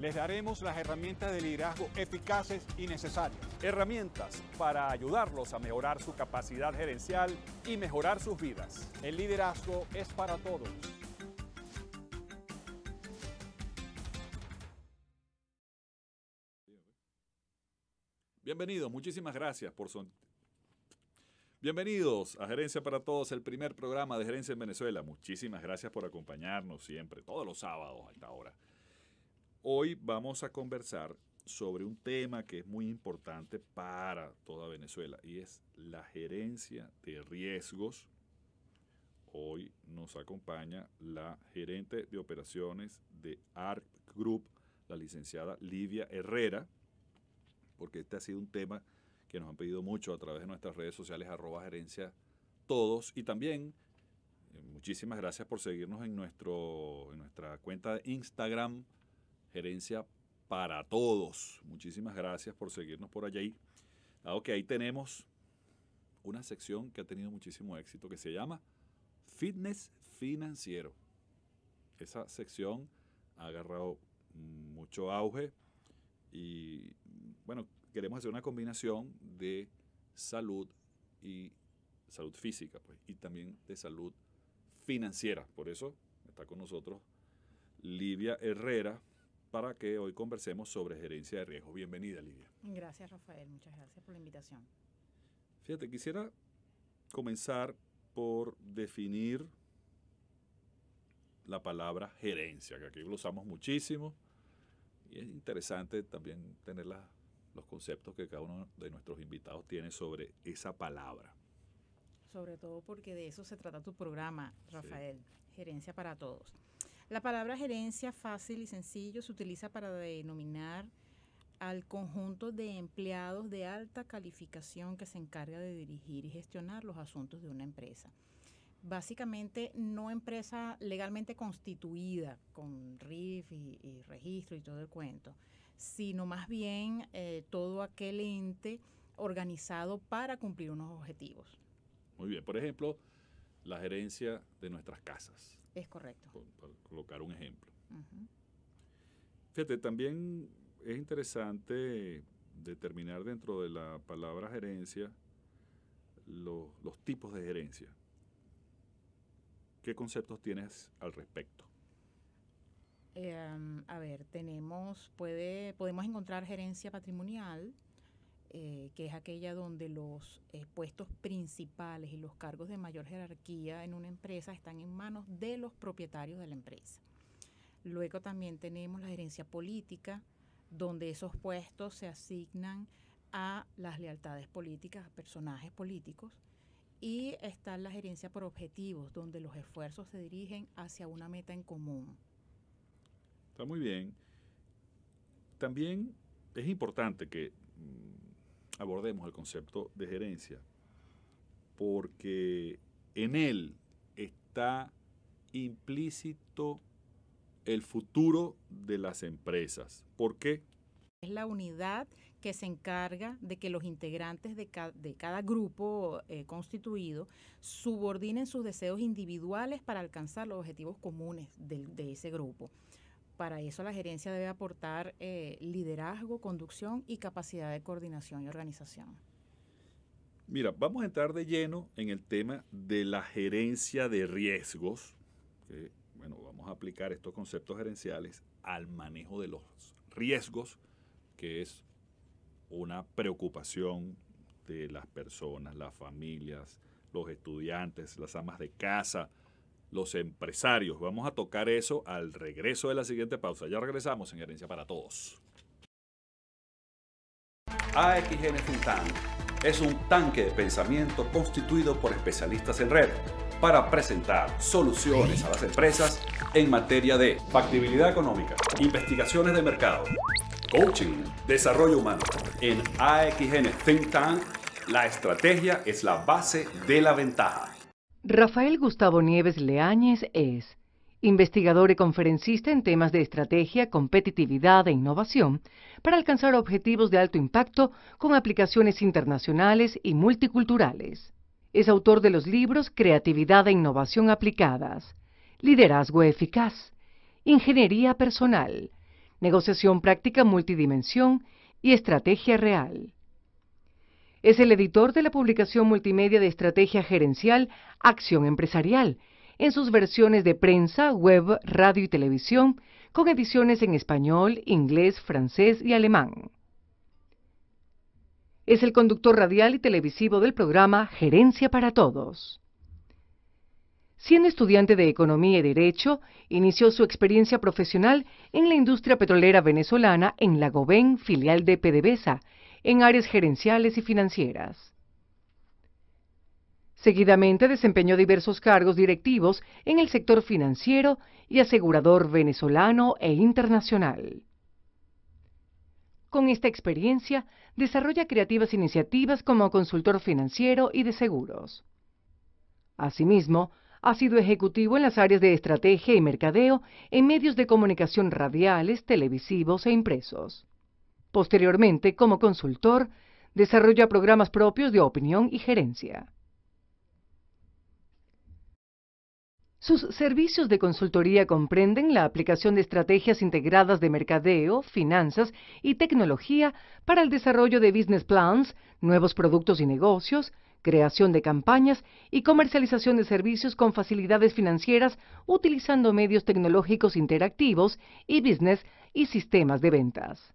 les daremos las herramientas de liderazgo eficaces y necesarias. Herramientas para ayudarlos a mejorar su capacidad gerencial y mejorar sus vidas. El liderazgo es para todos. Bienvenidos, muchísimas gracias por su... Bienvenidos a Gerencia para Todos, el primer programa de Gerencia en Venezuela. Muchísimas gracias por acompañarnos siempre, todos los sábados hasta ahora. Hoy vamos a conversar sobre un tema que es muy importante para toda Venezuela y es la gerencia de riesgos. Hoy nos acompaña la gerente de operaciones de ARC Group, la licenciada Livia Herrera, porque este ha sido un tema que nos han pedido mucho a través de nuestras redes sociales, arroba gerencia todos, y también eh, muchísimas gracias por seguirnos en, nuestro, en nuestra cuenta de Instagram, gerencia para todos. Muchísimas gracias por seguirnos por allí. Dado que ahí tenemos una sección que ha tenido muchísimo éxito que se llama Fitness Financiero. Esa sección ha agarrado mucho auge y bueno, queremos hacer una combinación de salud y salud física pues, y también de salud financiera. Por eso está con nosotros Livia Herrera, para que hoy conversemos sobre gerencia de riesgo. Bienvenida, Lidia. Gracias, Rafael. Muchas gracias por la invitación. Fíjate, quisiera comenzar por definir la palabra gerencia, que aquí lo usamos muchísimo y es interesante también tener los conceptos que cada uno de nuestros invitados tiene sobre esa palabra. Sobre todo porque de eso se trata tu programa, Rafael, Gerencia para Todos. La palabra gerencia fácil y sencillo se utiliza para denominar al conjunto de empleados de alta calificación que se encarga de dirigir y gestionar los asuntos de una empresa. Básicamente, no empresa legalmente constituida con RIF y, registro y todo el cuento, sino más bien eh, todo aquel ente organizado para cumplir unos objetivos. Muy bien, por ejemplo, la gerencia de nuestras casas. Es correcto. para colocar un ejemplo. Fíjate, también es interesante determinar dentro de la palabra gerencia los, tipos de gerencia. ¿Qué conceptos tienes al respecto? Em, a ver, tenemos, puede, podemos encontrar gerencia patrimonial, eh, que es aquella donde los eh, puestos principales y los cargos de mayor jerarquía en una empresa están en manos de los propietarios de la empresa. Luego también tenemos la gerencia política, donde esos puestos se asignan a las lealtades políticas, a personajes políticos. Y está la gerencia por objetivos, donde los esfuerzos se dirigen hacia una meta en común. Está muy bien. También es importante que mm, abordemos el concepto de gerencia, porque en él está implícito el futuro de las empresas. ¿Por qué? Es la unidad que se encarga de que los integrantes de, cada grupo eh, constituido subordinen sus deseos individuales para alcanzar los objetivos comunes de ese grupo. Para eso la gerencia debe aportar eh, liderazgo, conducción y capacidad de coordinación y organización. Mira, vamos a entrar de lleno en el tema de la gerencia de riesgos, bueno, vamos a aplicar estos conceptos gerenciales al manejo de los riesgos, que es una preocupación de las personas, las familias, los estudiantes, las amas de casa, los empresarios. Vamos a tocar eso al regreso de la siguiente pausa. Ya regresamos en Herencia para Todos. AXN Tank es un tanque de pensamiento constituido por especialistas en red para presentar soluciones a las empresas en materia de factibilidad económica, investigaciones de mercado, coaching, desarrollo humano. En AXN Think Tank, la estrategia es la base de la ventaja. Rafael Gustavo Nieves Leáñez es investigador y conferencista en temas de estrategia, competitividad e innovación para alcanzar objetivos de alto impacto con aplicaciones internacionales y multiculturales. Es autor de los libros Creatividad e Innovación Aplicadas, Liderazgo Eficaz, Ingeniería Personal, Negociación Práctica Multidimensión y Estrategia Real. Es el editor de la publicación multimedia de estrategia gerencial Acción Empresarial, en sus versiones de prensa, web, radio y televisión, con ediciones en español, inglés, francés y alemán. Es el conductor radial y televisivo del programa Gerencia para Todos. Siendo estudiante de Economía y Derecho, inició su experiencia profesional en la industria petrolera venezolana en Lagobén, filial de PDVSA, en áreas gerenciales y financieras. Seguidamente desempeñó diversos cargos directivos en el sector financiero y asegurador venezolano e internacional. Con esta experiencia, desarrolla creativas iniciativas como consultor financiero y de seguros. Asimismo, ha sido ejecutivo en las áreas de estrategia y mercadeo en medios de comunicación radiales, televisivos e impresos. Posteriormente, como consultor, desarrolla programas propios de opinión y gerencia. Sus servicios de consultoría comprenden la aplicación de estrategias integradas de mercadeo, finanzas y tecnología para el desarrollo de business plans, nuevos productos y negocios, creación de campañas y comercialización de servicios con facilidades financieras utilizando medios tecnológicos interactivos y business y sistemas de ventas.